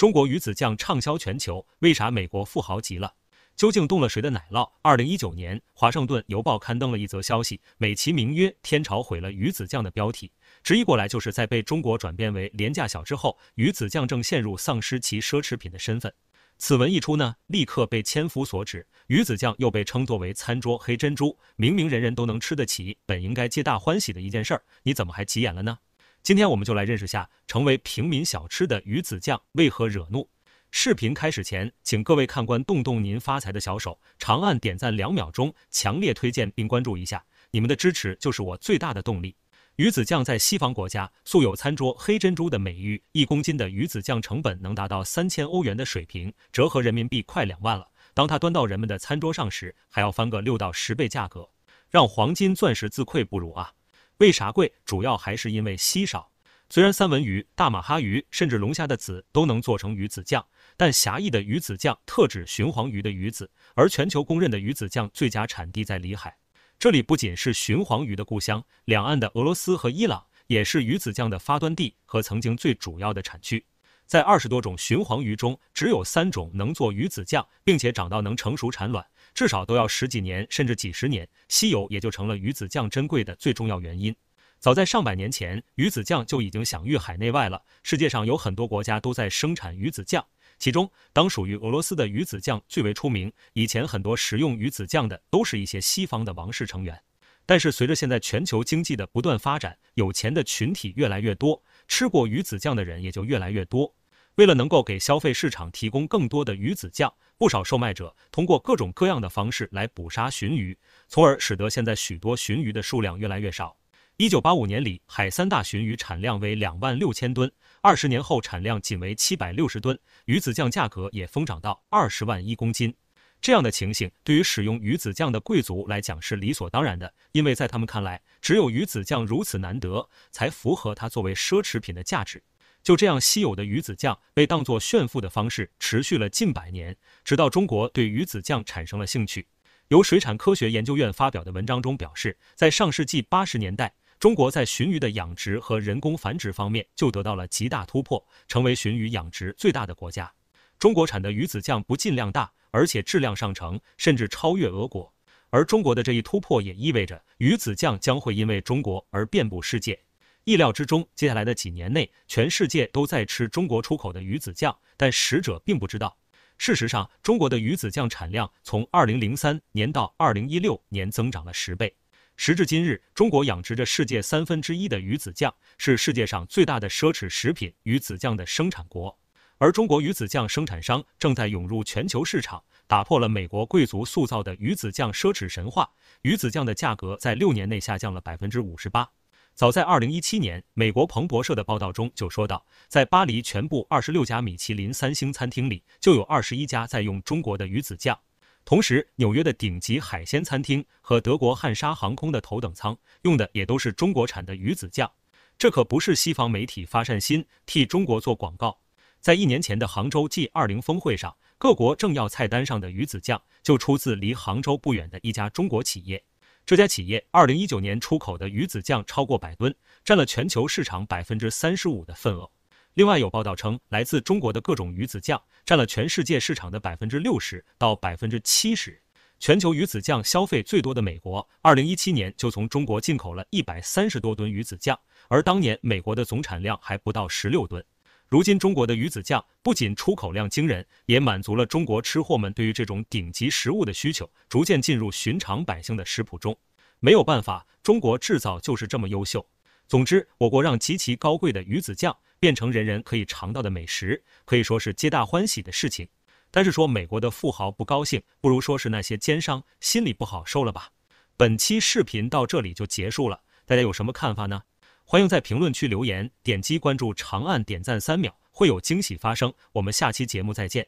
中国鱼子酱畅销全球，为啥美国富豪急了？究竟动了谁的奶酪？二零一九年，《华盛顿邮报》刊登了一则消息，美其名曰“天朝毁了鱼子酱”的标题，直译过来就是在被中国转变为廉价小之后，鱼子酱正陷入丧失其奢侈品的身份。此文一出呢，立刻被千夫所指，鱼子酱又被称作为餐桌黑珍珠。明明人人都能吃得起，本应该皆大欢喜的一件事儿，你怎么还急眼了呢？今天我们就来认识下，成为平民小吃的鱼子酱为何惹怒。视频开始前，请各位看官动动您发财的小手，长按点赞两秒钟，强烈推荐并关注一下，你们的支持就是我最大的动力。鱼子酱在西方国家素有餐桌黑珍珠的美誉，一公斤的鱼子酱成本能达到三千欧元的水平，折合人民币快两万了。当它端到人们的餐桌上时，还要翻个六到十倍价格，让黄金钻石自愧不如啊。为啥贵？主要还是因为稀少。虽然三文鱼、大马哈鱼甚至龙虾的籽都能做成鱼子酱，但狭义的鱼子酱特指鲟黄鱼的鱼子，而全球公认的鱼子酱最佳产地在里海。这里不仅是鲟黄鱼的故乡，两岸的俄罗斯和伊朗也是鱼子酱的发端地和曾经最主要的产区。在二十多种鲟黄鱼中，只有三种能做鱼子酱，并且长到能成熟产卵。至少都要十几年，甚至几十年，稀有也就成了鱼子酱珍贵的最重要原因。早在上百年前，鱼子酱就已经享誉海内外了。世界上有很多国家都在生产鱼子酱，其中当属于俄罗斯的鱼子酱最为出名。以前很多食用鱼子酱的都是一些西方的王室成员，但是随着现在全球经济的不断发展，有钱的群体越来越多，吃过鱼子酱的人也就越来越多。为了能够给消费市场提供更多的鱼子酱，不少售卖者通过各种各样的方式来捕杀鲟鱼，从而使得现在许多鲟鱼的数量越来越少。一九八五年里，海三大鲟鱼产量为两万六千吨，二十年后产量仅为七百六十吨，鱼子酱价格也疯涨到二十万一公斤。这样的情形对于使用鱼子酱的贵族来讲是理所当然的，因为在他们看来，只有鱼子酱如此难得，才符合它作为奢侈品的价值。就这样，稀有的鱼子酱被当作炫富的方式，持续了近百年，直到中国对鱼子酱产生了兴趣。由水产科学研究院发表的文章中表示，在上世纪八十年代，中国在鲟鱼的养殖和人工繁殖方面就得到了极大突破，成为鲟鱼养殖最大的国家。中国产的鱼子酱不仅量大，而且质量上乘，甚至超越俄国。而中国的这一突破也意味着，鱼子酱将会因为中国而遍布世界。意料之中，接下来的几年内，全世界都在吃中国出口的鱼子酱，但使者并不知道。事实上，中国的鱼子酱产量从二零零三年到二零一六年增长了十倍。时至今日，中国养殖着世界三分之一的鱼子酱，是世界上最大的奢侈食品鱼子酱的生产国。而中国鱼子酱生产商正在涌入全球市场，打破了美国贵族塑造的鱼子酱奢侈神话。鱼子酱的价格在六年内下降了百分之五十八。早在二零一七年，美国彭博社的报道中就说到，在巴黎全部二十六家米其林三星餐厅里，就有二十一家在用中国的鱼子酱。同时，纽约的顶级海鲜餐厅和德国汉莎航空的头等舱用的也都是中国产的鱼子酱。这可不是西方媒体发善心替中国做广告。在一年前的杭州 G 二零峰会上，各国政要菜单上的鱼子酱就出自离杭州不远的一家中国企业。这家企业二零一九年出口的鱼子酱超过百吨，占了全球市场百分之三十五的份额。另外有报道称，来自中国的各种鱼子酱占了全世界市场的百分之六十到百分之七十。全球鱼子酱消费最多的美国，二零一七年就从中国进口了一百三十多吨鱼子酱，而当年美国的总产量还不到十六吨。如今，中国的鱼子酱不仅出口量惊人，也满足了中国吃货们对于这种顶级食物的需求，逐渐进入寻常百姓的食谱中。没有办法，中国制造就是这么优秀。总之，我国让极其高贵的鱼子酱变成人人可以尝到的美食，可以说是皆大欢喜的事情。但是，说美国的富豪不高兴，不如说是那些奸商心里不好受了吧？本期视频到这里就结束了，大家有什么看法呢？欢迎在评论区留言，点击关注，长按点赞三秒会有惊喜发生。我们下期节目再见。